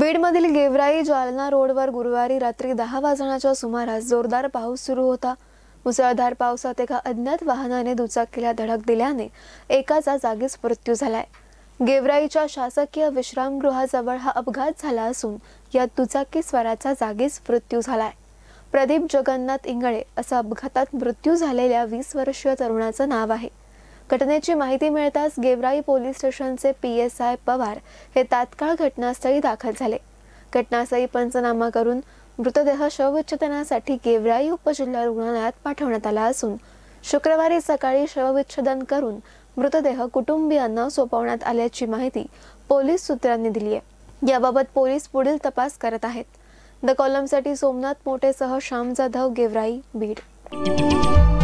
बीडमधील गेवराई जालना रोडवर गुरुवारी रात्री दहा वाजण्याच्या सुमारास जोरदार पाऊस सुरू होता मुसळधार पावसात एका अज्ञात वाहनाने दुचाकीला धडक दिल्याने एकाचा जागीच मृत्यू झालाय गेवराईच्या शासकीय विश्रामगृहाजवळ हा अपघात झाला असून या दुचाकी स्वराचा जागीच मृत्यू झालाय प्रदीप जगन्नाथ इंगळे असा अपघातात मृत्यू झालेल्या वीस वर्षीय तरुणाचं नाव आहे घटनेची माहिती मिळताच गेवराई पोलीस स्टेशनचे पी एस आय पवार हे तात्काळ घटनास्थळी दाखल झाले घटनास्थळी पंचनामा करून मृतदेह शवविच्छेदनासाठी गेवराई उपजिल्हा रुग्णालयात पाठवण्यात आला असून शुक्रवारी सकाळी शवविच्छेदन करून मृतदेह कुटुंबियांना सोपवण्यात आल्याची माहिती पोलीस सूत्रांनी दिली आहे याबाबत पोलीस पुढील तपास करत आहेत द कॉलमसाठी सोमनाथ मोठेसह श्याम जाधव गेवराई बीड